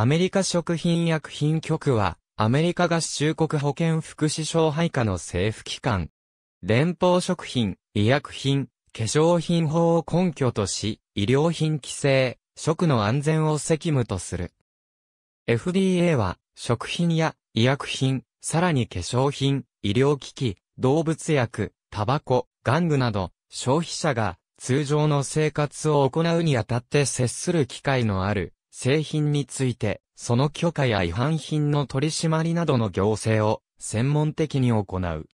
アメリカ食品薬品局は、アメリカ合衆国保健福祉省配下の政府機関。連邦食品、医薬品、化粧品法を根拠とし、医療品規制、食の安全を責務とする。FDA は、食品や医薬品、さらに化粧品、医療機器、動物薬、タバコ、玩具など、消費者が通常の生活を行うにあたって接する機会のある製品について、その許可や違反品の取り締まりなどの行政を専門的に行う。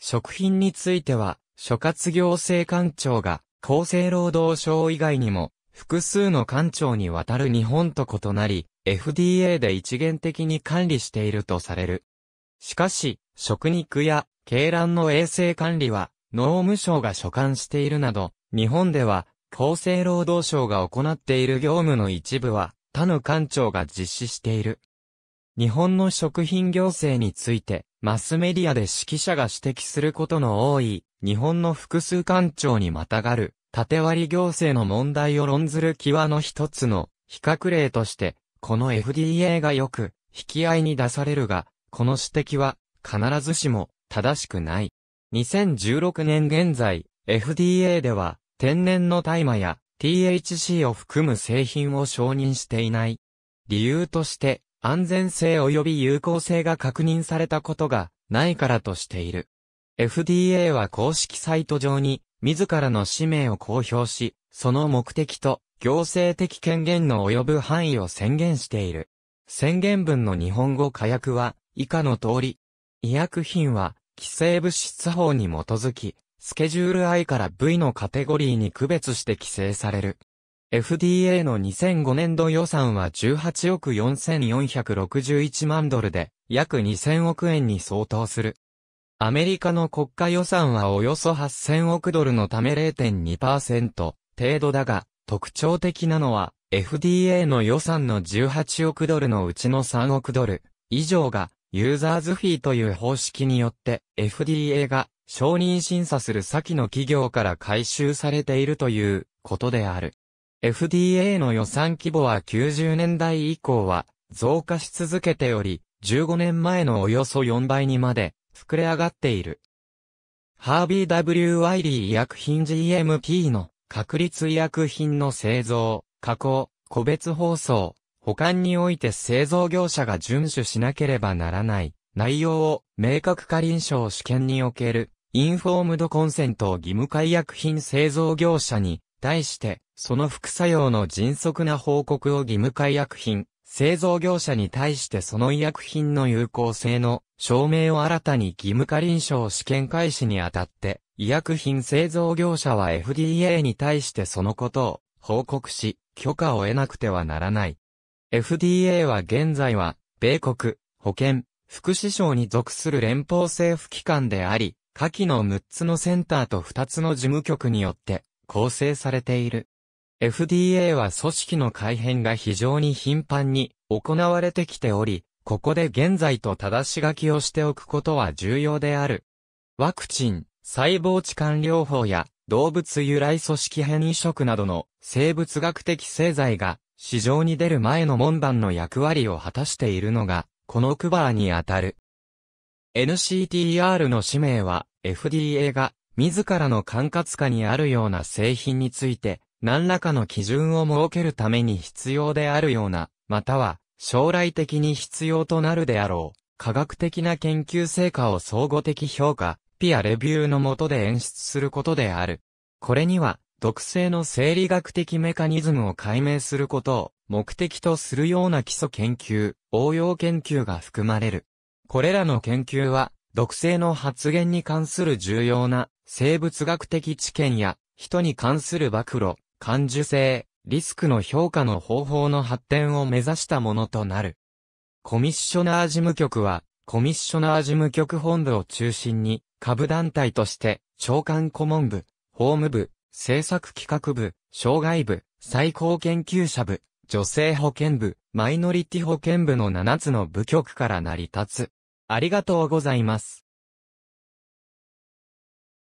食品については、所轄行政官庁が厚生労働省以外にも複数の官庁にわたる日本と異なり、FDA で一元的に管理しているとされる。しかし、食肉や鶏卵の衛生管理は農務省が所管しているなど、日本では厚生労働省が行っている業務の一部は他の官庁が実施している。日本の食品行政について、マスメディアで指揮者が指摘することの多い、日本の複数官庁にまたがる、縦割り行政の問題を論ずる際の一つの、比較例として、この FDA がよく、引き合いに出されるが、この指摘は、必ずしも、正しくない。2016年現在、FDA では、天然の大麻や、THC を含む製品を承認していない。理由として、安全性及び有効性が確認されたことがないからとしている。FDA は公式サイト上に自らの氏名を公表し、その目的と行政的権限の及ぶ範囲を宣言している。宣言文の日本語火薬は以下の通り。医薬品は規制物質法に基づきスケジュール I から V のカテゴリーに区別して規制される。FDA の2005年度予算は18億4461万ドルで、約2000億円に相当する。アメリカの国家予算はおよそ8000億ドルのため0.2%程度だが、特徴的なのは、FDA の予算の18億ドルのうちの3億ドル以上が、ユーザーズフィーという方式によって FDA が承認審査する先の企業から回収されているということである。FDA の予算規模は90年代以降は増加し続けており、15年前のおよそ4倍にまで膨れ上がっている。ハービー・ W・ ワイリー医薬品 GMP の確率医薬品の製造、加工、個別包装、保管において製造業者が遵守しなければならない内容を明確化臨床試験におけるインフォームドコンセントを義務化医薬品製造業者に対して、その副作用の迅速な報告を義務化医薬品製造業者に対してその医薬品の有効性の証明を新たに義務化臨床試験開始にあたって、医薬品製造業者は FDA に対してそのことを報告し、許可を得なくてはならない。FDA は現在は、米国、保健、福祉省に属する連邦政府機関であり、下記の6つのセンターと2つの事務局によって構成されている。FDA は組織の改変が非常に頻繁に行われてきており、ここで現在と正し書きをしておくことは重要である。ワクチン、細胞置換療法や動物由来組織変異食などの生物学的製剤が市場に出る前の門番の役割を果たしているのが、このクバーにあたる。NCTR の使命は、FDA が自らの管轄下にあるような製品について何らかの基準を設けるために必要であるような、または将来的に必要となるであろう、科学的な研究成果を総合的評価、ピアレビューの下で演出することである。これには、毒性の生理学的メカニズムを解明することを目的とするような基礎研究、応用研究が含まれる。これらの研究は、毒性の発現に関する重要な生物学的知見や人に関する暴露、感受性、リスクの評価の方法の発展を目指したものとなる。コミッショナー事務局は、コミッショナー事務局本部を中心に、下部団体として、長官顧問部、法務部、政策企画部、障害部、最高研究者部、女性保健部、マイノリティ保健部の7つの部局から成り立つ。ありがとうございます。